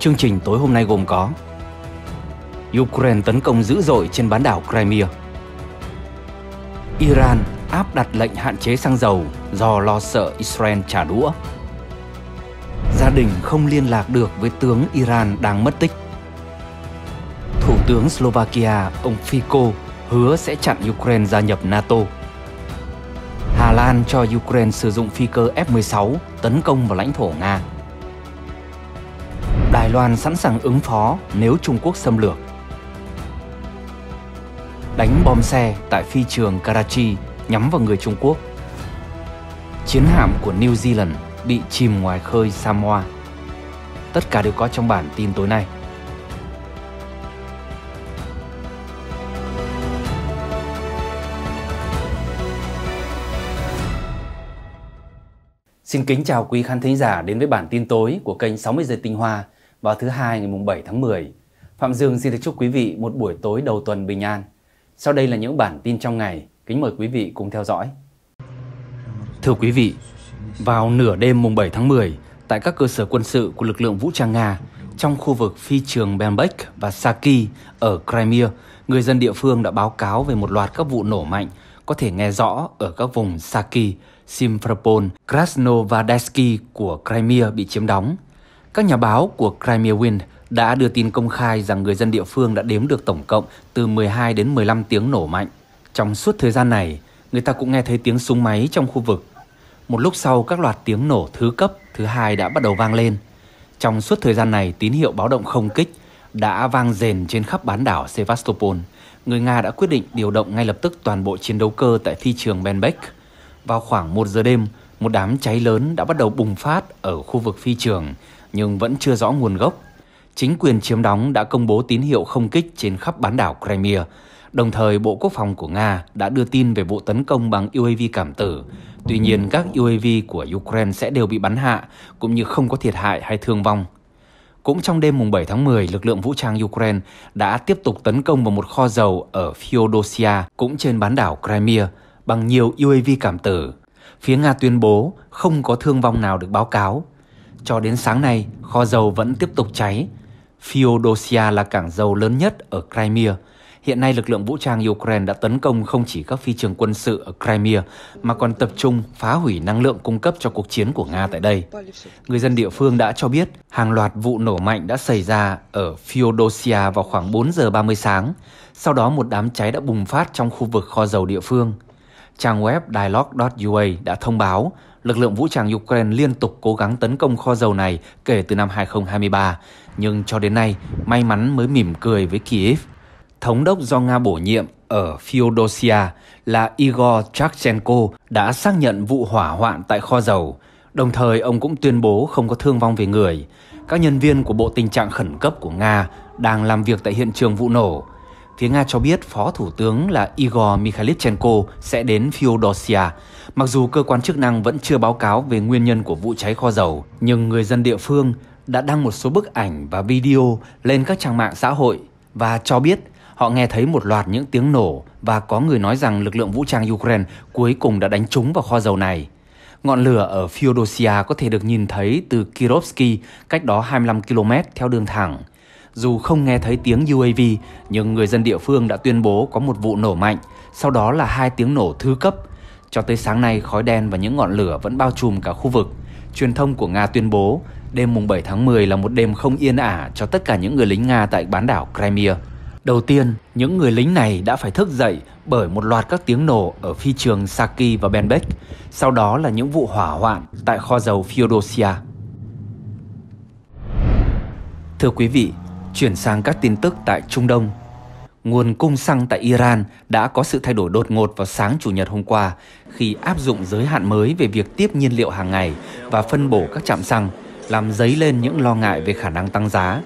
Chương trình tối hôm nay gồm có Ukraine tấn công dữ dội trên bán đảo Crimea Iran áp đặt lệnh hạn chế xăng dầu do lo sợ Israel trả đũa Gia đình không liên lạc được với tướng Iran đang mất tích Thủ tướng Slovakia ông Fico hứa sẽ chặn Ukraine gia nhập NATO Hà Lan cho Ukraine sử dụng phi cơ F-16 tấn công vào lãnh thổ Nga Đài Loan sẵn sàng ứng phó nếu Trung Quốc xâm lược. Đánh bom xe tại phi trường Karachi nhắm vào người Trung Quốc. Chiến hạm của New Zealand bị chìm ngoài khơi Samoa. Tất cả đều có trong bản tin tối nay. Xin kính chào quý khán thính giả đến với bản tin tối của kênh 60 giây tinh hoa vào thứ hai ngày mùng 7 tháng 10. Phạm Dương xin được chúc quý vị một buổi tối đầu tuần bình an. Sau đây là những bản tin trong ngày, kính mời quý vị cùng theo dõi. Thưa quý vị, vào nửa đêm mùng 7 tháng 10, tại các cơ sở quân sự của lực lượng vũ trang Nga trong khu vực phi trường Bembek và Saki ở Crimea, người dân địa phương đã báo cáo về một loạt các vụ nổ mạnh có thể nghe rõ ở các vùng Saki, Simferopol, Krasnovodarsky của Crimea bị chiếm đóng – các nhà báo của Crimea Wind đã đưa tin công khai rằng người dân địa phương đã đếm được tổng cộng từ 12 đến 15 tiếng nổ mạnh. Trong suốt thời gian này, người ta cũng nghe thấy tiếng súng máy trong khu vực. Một lúc sau các loạt tiếng nổ thứ cấp thứ hai đã bắt đầu vang lên. Trong suốt thời gian này, tín hiệu báo động không kích đã vang rền trên khắp bán đảo Sevastopol. Người Nga đã quyết định điều động ngay lập tức toàn bộ chiến đấu cơ tại phi trường Benbek. Vào khoảng 1 giờ đêm, một đám cháy lớn đã bắt đầu bùng phát ở khu vực phi trường, nhưng vẫn chưa rõ nguồn gốc. Chính quyền chiếm đóng đã công bố tín hiệu không kích trên khắp bán đảo Crimea. Đồng thời, Bộ Quốc phòng của Nga đã đưa tin về vụ tấn công bằng UAV cảm tử. Tuy nhiên, các UAV của Ukraine sẽ đều bị bắn hạ, cũng như không có thiệt hại hay thương vong. Cũng trong đêm mùng 7 tháng 10, lực lượng vũ trang Ukraine đã tiếp tục tấn công vào một kho dầu ở Feodosia, cũng trên bán đảo Crimea, bằng nhiều UAV cảm tử. Phía Nga tuyên bố không có thương vong nào được báo cáo, cho đến sáng nay, kho dầu vẫn tiếp tục cháy. Feodosia là cảng dầu lớn nhất ở Crimea. Hiện nay lực lượng vũ trang Ukraine đã tấn công không chỉ các phi trường quân sự ở Crimea mà còn tập trung phá hủy năng lượng cung cấp cho cuộc chiến của Nga tại đây. Người dân địa phương đã cho biết hàng loạt vụ nổ mạnh đã xảy ra ở Feodosia vào khoảng 4 giờ 30 sáng. Sau đó một đám cháy đã bùng phát trong khu vực kho dầu địa phương. Trang web dialog.ua đã thông báo lực lượng vũ trang Ukraine liên tục cố gắng tấn công kho dầu này kể từ năm 2023, nhưng cho đến nay may mắn mới mỉm cười với Kiev. Thống đốc do Nga bổ nhiệm ở Feodosia là Igor Chakchenko đã xác nhận vụ hỏa hoạn tại kho dầu, đồng thời ông cũng tuyên bố không có thương vong về người. Các nhân viên của Bộ Tình trạng Khẩn cấp của Nga đang làm việc tại hiện trường vụ nổ phía Nga cho biết Phó Thủ tướng là Igor Mikhailchenko sẽ đến Feodosia. Mặc dù cơ quan chức năng vẫn chưa báo cáo về nguyên nhân của vụ cháy kho dầu, nhưng người dân địa phương đã đăng một số bức ảnh và video lên các trang mạng xã hội và cho biết họ nghe thấy một loạt những tiếng nổ và có người nói rằng lực lượng vũ trang Ukraine cuối cùng đã đánh trúng vào kho dầu này. Ngọn lửa ở Feodosia có thể được nhìn thấy từ Kirovsky cách đó 25 km theo đường thẳng. Dù không nghe thấy tiếng UAV, nhưng người dân địa phương đã tuyên bố có một vụ nổ mạnh, sau đó là hai tiếng nổ thứ cấp. Cho tới sáng nay, khói đen và những ngọn lửa vẫn bao trùm cả khu vực. Truyền thông của Nga tuyên bố, đêm mùng 7 tháng 10 là một đêm không yên ả cho tất cả những người lính Nga tại bán đảo Crimea. Đầu tiên, những người lính này đã phải thức dậy bởi một loạt các tiếng nổ ở phi trường Saki và Benbek, sau đó là những vụ hỏa hoạn tại kho dầu Feodosia. Thưa quý vị, Chuyển sang các tin tức tại Trung Đông. Nguồn cung xăng tại Iran đã có sự thay đổi đột ngột vào sáng Chủ nhật hôm qua khi áp dụng giới hạn mới về việc tiếp nhiên liệu hàng ngày và phân bổ các trạm xăng, làm dấy lên những lo ngại về khả năng tăng giá.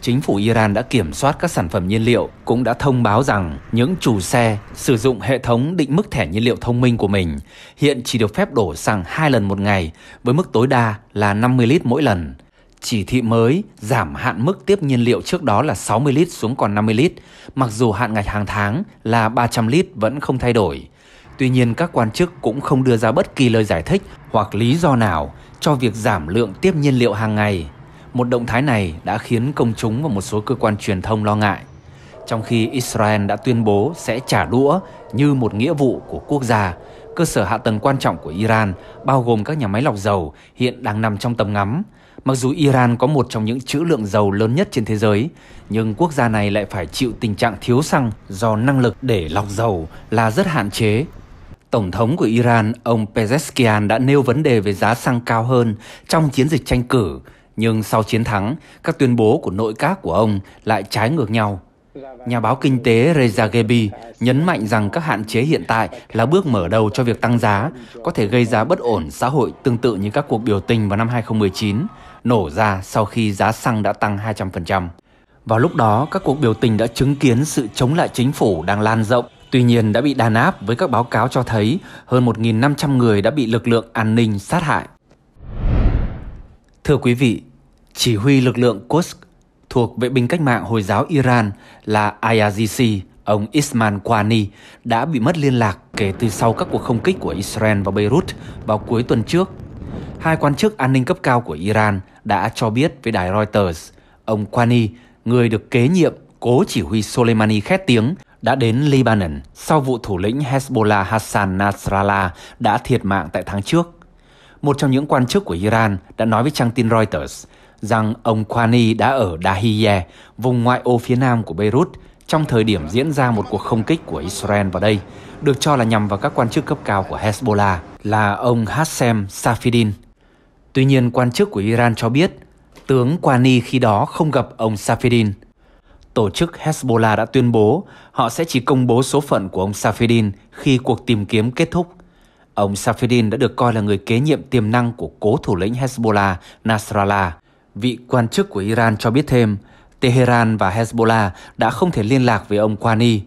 Chính phủ Iran đã kiểm soát các sản phẩm nhiên liệu, cũng đã thông báo rằng những chủ xe sử dụng hệ thống định mức thẻ nhiên liệu thông minh của mình hiện chỉ được phép đổ xăng 2 lần một ngày với mức tối đa là 50 lít mỗi lần – chỉ thị mới giảm hạn mức tiếp nhiên liệu trước đó là 60 lít xuống còn 50 lít, mặc dù hạn ngạch hàng tháng là 300 lít vẫn không thay đổi. Tuy nhiên các quan chức cũng không đưa ra bất kỳ lời giải thích hoặc lý do nào cho việc giảm lượng tiếp nhiên liệu hàng ngày. Một động thái này đã khiến công chúng và một số cơ quan truyền thông lo ngại, trong khi Israel đã tuyên bố sẽ trả đũa như một nghĩa vụ của quốc gia. Cơ sở hạ tầng quan trọng của Iran, bao gồm các nhà máy lọc dầu, hiện đang nằm trong tầm ngắm Mặc dù Iran có một trong những trữ lượng dầu lớn nhất trên thế giới, nhưng quốc gia này lại phải chịu tình trạng thiếu xăng do năng lực để lọc dầu là rất hạn chế. Tổng thống của Iran, ông Pezeshkian đã nêu vấn đề về giá xăng cao hơn trong chiến dịch tranh cử, nhưng sau chiến thắng, các tuyên bố của nội các của ông lại trái ngược nhau. Nhà báo kinh tế Reza Gebi nhấn mạnh rằng các hạn chế hiện tại là bước mở đầu cho việc tăng giá, có thể gây ra bất ổn xã hội tương tự như các cuộc biểu tình vào năm 2019 nổ ra sau khi giá xăng đã tăng 200%. Vào lúc đó, các cuộc biểu tình đã chứng kiến sự chống lại chính phủ đang lan rộng, tuy nhiên đã bị đàn áp với các báo cáo cho thấy hơn 1.500 người đã bị lực lượng an ninh sát hại. Thưa quý vị, chỉ huy lực lượng Quds thuộc vệ binh cách mạng Hồi giáo Iran là IRGC, ông Ismail Qani đã bị mất liên lạc kể từ sau các cuộc không kích của Israel vào Beirut vào cuối tuần trước Hai quan chức an ninh cấp cao của Iran đã cho biết với đài Reuters, ông Qani, người được kế nhiệm cố chỉ huy Soleimani khét tiếng, đã đến Lebanon sau vụ thủ lĩnh Hezbollah Hassan Nasrallah đã thiệt mạng tại tháng trước. Một trong những quan chức của Iran đã nói với trang tin Reuters rằng ông Khani đã ở Dahiye, vùng ngoại ô phía nam của Beirut, trong thời điểm diễn ra một cuộc không kích của Israel vào đây, được cho là nhằm vào các quan chức cấp cao của Hezbollah là ông Hassem Safidin, Tuy nhiên, quan chức của Iran cho biết tướng Qani khi đó không gặp ông Safedin. Tổ chức Hezbollah đã tuyên bố họ sẽ chỉ công bố số phận của ông Safedin khi cuộc tìm kiếm kết thúc. Ông Safedin đã được coi là người kế nhiệm tiềm năng của cố thủ lĩnh Hezbollah Nasrallah. Vị quan chức của Iran cho biết thêm, Tehran và Hezbollah đã không thể liên lạc với ông Qani.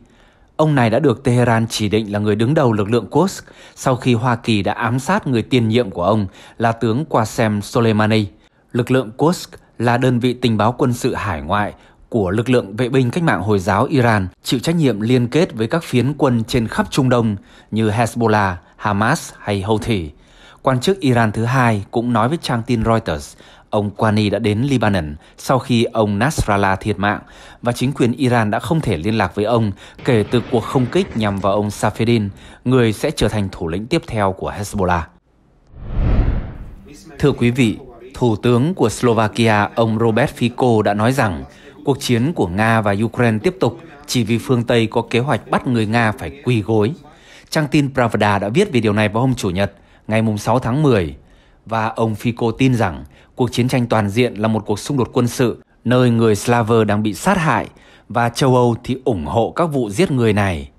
Ông này đã được Tehran chỉ định là người đứng đầu lực lượng Quds sau khi Hoa Kỳ đã ám sát người tiền nhiệm của ông là tướng Qasem Soleimani. Lực lượng Quds là đơn vị tình báo quân sự hải ngoại của lực lượng vệ binh cách mạng Hồi giáo Iran chịu trách nhiệm liên kết với các phiến quân trên khắp Trung Đông như Hezbollah, Hamas hay Houthi. Quan chức Iran thứ hai cũng nói với trang tin Reuters Ông Kwani đã đến Lebanon sau khi ông Nasrallah thiệt mạng và chính quyền Iran đã không thể liên lạc với ông kể từ cuộc không kích nhằm vào ông Safedin, người sẽ trở thành thủ lĩnh tiếp theo của Hezbollah. Thưa quý vị, Thủ tướng của Slovakia ông Robert Fico đã nói rằng cuộc chiến của Nga và Ukraine tiếp tục chỉ vì phương Tây có kế hoạch bắt người Nga phải quỳ gối. Trang tin Pravda đã viết về điều này vào hôm Chủ nhật, ngày 6 tháng 10 và ông Fico tin rằng cuộc chiến tranh toàn diện là một cuộc xung đột quân sự nơi người Slaver đang bị sát hại và châu Âu thì ủng hộ các vụ giết người này.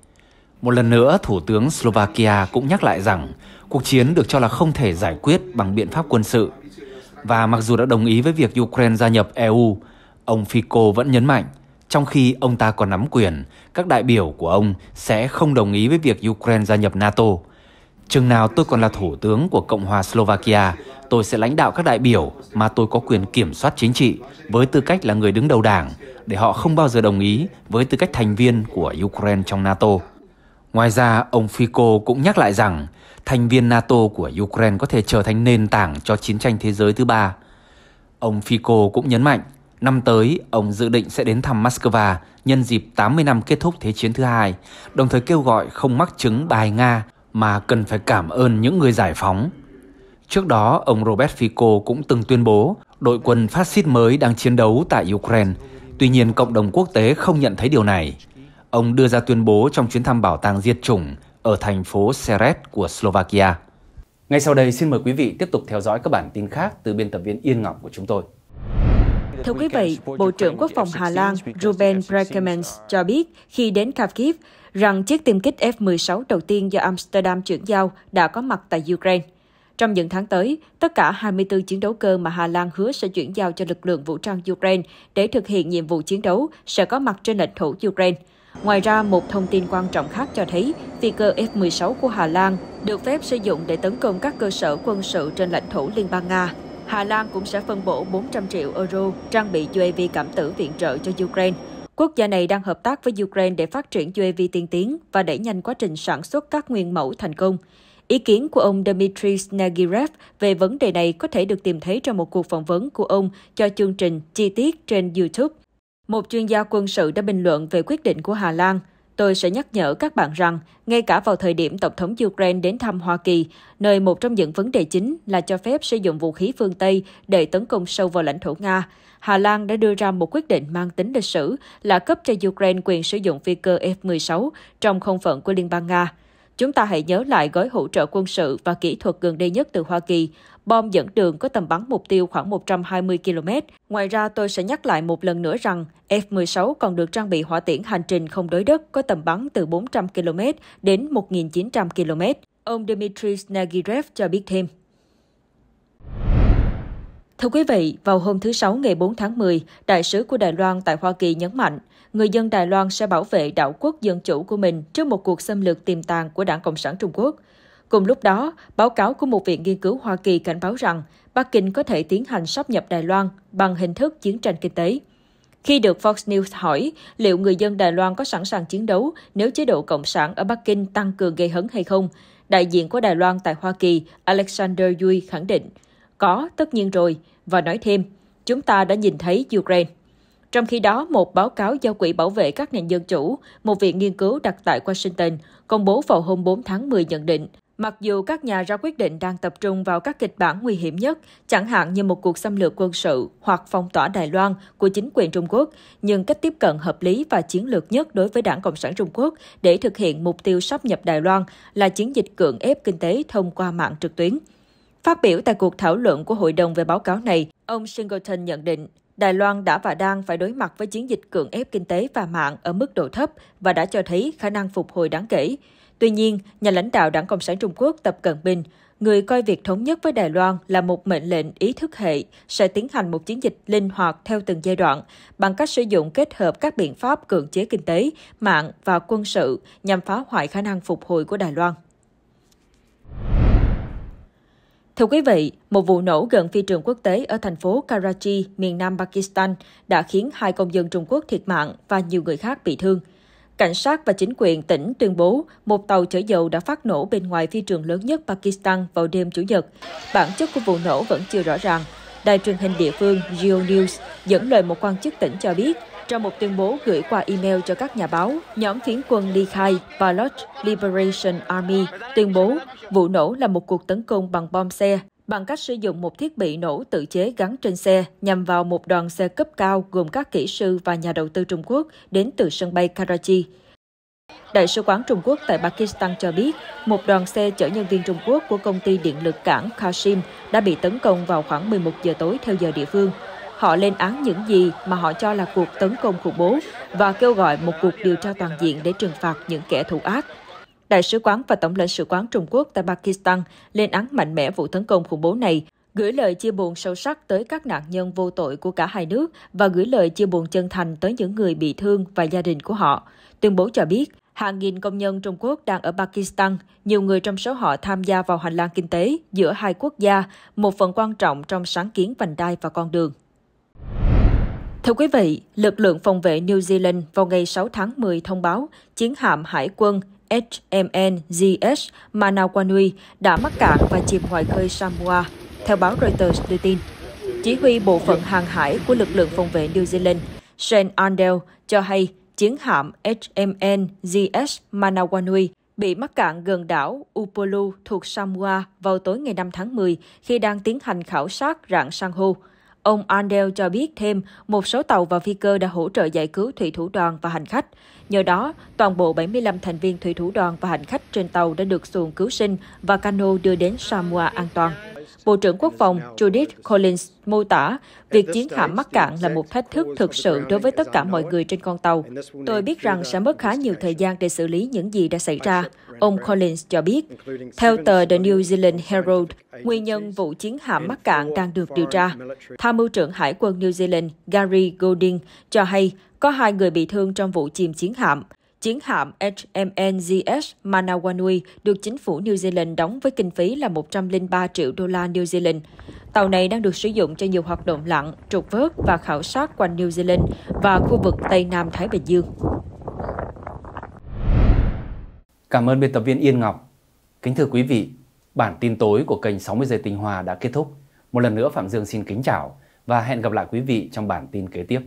Một lần nữa, Thủ tướng Slovakia cũng nhắc lại rằng cuộc chiến được cho là không thể giải quyết bằng biện pháp quân sự. Và mặc dù đã đồng ý với việc Ukraine gia nhập EU, ông Fico vẫn nhấn mạnh trong khi ông ta còn nắm quyền, các đại biểu của ông sẽ không đồng ý với việc Ukraine gia nhập NATO Chừng nào tôi còn là thủ tướng của Cộng hòa Slovakia, tôi sẽ lãnh đạo các đại biểu mà tôi có quyền kiểm soát chính trị với tư cách là người đứng đầu đảng để họ không bao giờ đồng ý với tư cách thành viên của Ukraine trong NATO. Ngoài ra, ông Fico cũng nhắc lại rằng thành viên NATO của Ukraine có thể trở thành nền tảng cho chiến tranh thế giới thứ ba. Ông Fico cũng nhấn mạnh, năm tới ông dự định sẽ đến thăm Moscow nhân dịp 80 năm kết thúc Thế chiến thứ hai, đồng thời kêu gọi không mắc chứng bài Nga mà cần phải cảm ơn những người giải phóng. Trước đó, ông Robert Fico cũng từng tuyên bố đội quân phát xít mới đang chiến đấu tại Ukraine. Tuy nhiên, cộng đồng quốc tế không nhận thấy điều này. Ông đưa ra tuyên bố trong chuyến thăm bảo tàng diệt chủng ở thành phố Seret của Slovakia. Ngay sau đây, xin mời quý vị tiếp tục theo dõi các bản tin khác từ biên tập viên Yên Ngọc của chúng tôi. Thưa quý vị, Bộ trưởng Quốc phòng Hà Lan Ruben Brekemans cho biết khi đến Kharkiv, rằng chiếc tiêm kích F-16 đầu tiên do Amsterdam chuyển giao đã có mặt tại Ukraine. Trong những tháng tới, tất cả 24 chiến đấu cơ mà Hà Lan hứa sẽ chuyển giao cho lực lượng vũ trang Ukraine để thực hiện nhiệm vụ chiến đấu sẽ có mặt trên lãnh thổ Ukraine. Ngoài ra, một thông tin quan trọng khác cho thấy phi cơ F-16 của Hà Lan được phép sử dụng để tấn công các cơ sở quân sự trên lãnh thổ Liên bang Nga. Hà Lan cũng sẽ phân bổ 400 triệu euro trang bị UAV cảm tử viện trợ cho Ukraine. Quốc gia này đang hợp tác với Ukraine để phát triển UAV tiên tiến và đẩy nhanh quá trình sản xuất các nguyên mẫu thành công. Ý kiến của ông Dmitry Nagirev về vấn đề này có thể được tìm thấy trong một cuộc phỏng vấn của ông cho chương trình Chi tiết trên YouTube. Một chuyên gia quân sự đã bình luận về quyết định của Hà Lan. Tôi sẽ nhắc nhở các bạn rằng, ngay cả vào thời điểm Tổng thống Ukraine đến thăm Hoa Kỳ, nơi một trong những vấn đề chính là cho phép sử dụng vũ khí phương Tây để tấn công sâu vào lãnh thổ Nga, Hà Lan đã đưa ra một quyết định mang tính lịch sử là cấp cho Ukraine quyền sử dụng phi cơ F-16 trong không phận của Liên bang Nga. Chúng ta hãy nhớ lại gói hỗ trợ quân sự và kỹ thuật gần đây nhất từ Hoa Kỳ, bom dẫn đường có tầm bắn mục tiêu khoảng 120 km. Ngoài ra, tôi sẽ nhắc lại một lần nữa rằng F-16 còn được trang bị hỏa tiễn hành trình không đối đất có tầm bắn từ 400 km đến 1.900 km. Ông Dmitry Snagirev cho biết thêm. Thưa quý vị, vào hôm thứ Sáu ngày 4 tháng 10, đại sứ của Đài Loan tại Hoa Kỳ nhấn mạnh, người dân Đài Loan sẽ bảo vệ đảo quốc dân chủ của mình trước một cuộc xâm lược tiềm tàng của Đảng Cộng sản Trung Quốc. Cùng lúc đó, báo cáo của một viện nghiên cứu Hoa Kỳ cảnh báo rằng Bắc Kinh có thể tiến hành sắp nhập Đài Loan bằng hình thức chiến tranh kinh tế. Khi được Fox News hỏi liệu người dân Đài Loan có sẵn sàng chiến đấu nếu chế độ Cộng sản ở Bắc Kinh tăng cường gây hấn hay không, đại diện của Đài Loan tại Hoa Kỳ Alexander Yui khẳng định – có, tất nhiên rồi, và nói thêm, chúng ta đã nhìn thấy Ukraine. Trong khi đó, một báo cáo do Quỹ Bảo vệ các nền dân chủ, một viện nghiên cứu đặt tại Washington, công bố vào hôm 4 tháng 10 nhận định, mặc dù các nhà ra quyết định đang tập trung vào các kịch bản nguy hiểm nhất, chẳng hạn như một cuộc xâm lược quân sự hoặc phong tỏa Đài Loan của chính quyền Trung Quốc, nhưng cách tiếp cận hợp lý và chiến lược nhất đối với Đảng Cộng sản Trung Quốc để thực hiện mục tiêu sắp nhập Đài Loan là chiến dịch cưỡng ép kinh tế thông qua mạng trực tuyến – Phát biểu tại cuộc thảo luận của hội đồng về báo cáo này, ông Singleton nhận định Đài Loan đã và đang phải đối mặt với chiến dịch cưỡng ép kinh tế và mạng ở mức độ thấp và đã cho thấy khả năng phục hồi đáng kể. Tuy nhiên, nhà lãnh đạo Đảng Cộng sản Trung Quốc Tập Cận Bình, người coi việc thống nhất với Đài Loan là một mệnh lệnh ý thức hệ, sẽ tiến hành một chiến dịch linh hoạt theo từng giai đoạn bằng cách sử dụng kết hợp các biện pháp cưỡng chế kinh tế, mạng và quân sự nhằm phá hoại khả năng phục hồi của Đài Loan. Thưa quý vị, một vụ nổ gần phi trường quốc tế ở thành phố Karachi, miền nam Pakistan đã khiến hai công dân Trung Quốc thiệt mạng và nhiều người khác bị thương. Cảnh sát và chính quyền tỉnh tuyên bố một tàu chở dầu đã phát nổ bên ngoài phi trường lớn nhất Pakistan vào đêm Chủ nhật. Bản chất của vụ nổ vẫn chưa rõ ràng. Đài truyền hình địa phương Geo News dẫn lời một quan chức tỉnh cho biết trong một tuyên bố gửi qua email cho các nhà báo, nhóm phiến quân ly khai Baloch Liberation Army tuyên bố vụ nổ là một cuộc tấn công bằng bom xe bằng cách sử dụng một thiết bị nổ tự chế gắn trên xe nhằm vào một đoàn xe cấp cao gồm các kỹ sư và nhà đầu tư Trung Quốc đến từ sân bay Karachi. Đại sứ quán Trung Quốc tại Pakistan cho biết, một đoàn xe chở nhân viên Trung Quốc của công ty điện lực cảng Kashim đã bị tấn công vào khoảng 11 giờ tối theo giờ địa phương, Họ lên án những gì mà họ cho là cuộc tấn công khủng bố và kêu gọi một cuộc điều tra toàn diện để trừng phạt những kẻ thủ ác. Đại sứ quán và Tổng lãnh sự quán Trung Quốc tại Pakistan lên án mạnh mẽ vụ tấn công khủng bố này, gửi lời chia buồn sâu sắc tới các nạn nhân vô tội của cả hai nước và gửi lời chia buồn chân thành tới những người bị thương và gia đình của họ. Tuyên bố cho biết, hàng nghìn công nhân Trung Quốc đang ở Pakistan, nhiều người trong số họ tham gia vào hành lang kinh tế giữa hai quốc gia, một phần quan trọng trong sáng kiến vành đai và con đường. Thưa quý vị, lực lượng phòng vệ New Zealand vào ngày 6 tháng 10 thông báo chiến hạm hải quân HMNGS Manawanui đã mắc cạn và chìm ngoài khơi Samoa, theo báo Reuters đưa tin. Chỉ huy bộ phận hàng hải của lực lượng phòng vệ New Zealand, Shane Andel, cho hay chiến hạm HMNGS Manawanui bị mắc cạn gần đảo Upolu thuộc Samoa vào tối ngày 5 tháng 10 khi đang tiến hành khảo sát rạn san hô. Ông Andel cho biết thêm một số tàu và phi cơ đã hỗ trợ giải cứu thủy thủ đoàn và hành khách. Nhờ đó, toàn bộ 75 thành viên thủy thủ đoàn và hành khách trên tàu đã được xuồng cứu sinh và cano đưa đến Samoa an toàn. Bộ trưởng Quốc phòng Judith Collins mô tả việc chiến hạm mắc cạn là một thách thức thực sự đối với tất cả mọi người trên con tàu. Tôi biết rằng sẽ mất khá nhiều thời gian để xử lý những gì đã xảy ra, ông Collins cho biết. Theo tờ The New Zealand Herald, nguyên nhân vụ chiến hạm mắc cạn đang được điều tra. Tham mưu trưởng Hải quân New Zealand Gary Golding cho hay có hai người bị thương trong vụ chìm chiến hạm. Chiến hạm HMNZS Manawanui được chính phủ New Zealand đóng với kinh phí là 103 triệu đô la New Zealand. Tàu này đang được sử dụng cho nhiều hoạt động lặn, trục vớt và khảo sát quanh New Zealand và khu vực Tây Nam Thái Bình Dương. Cảm ơn biên tập viên Yên Ngọc. Kính thưa quý vị, bản tin tối của kênh 60 giây tinh hoa đã kết thúc. Một lần nữa Phạm Dương xin kính chào và hẹn gặp lại quý vị trong bản tin kế tiếp.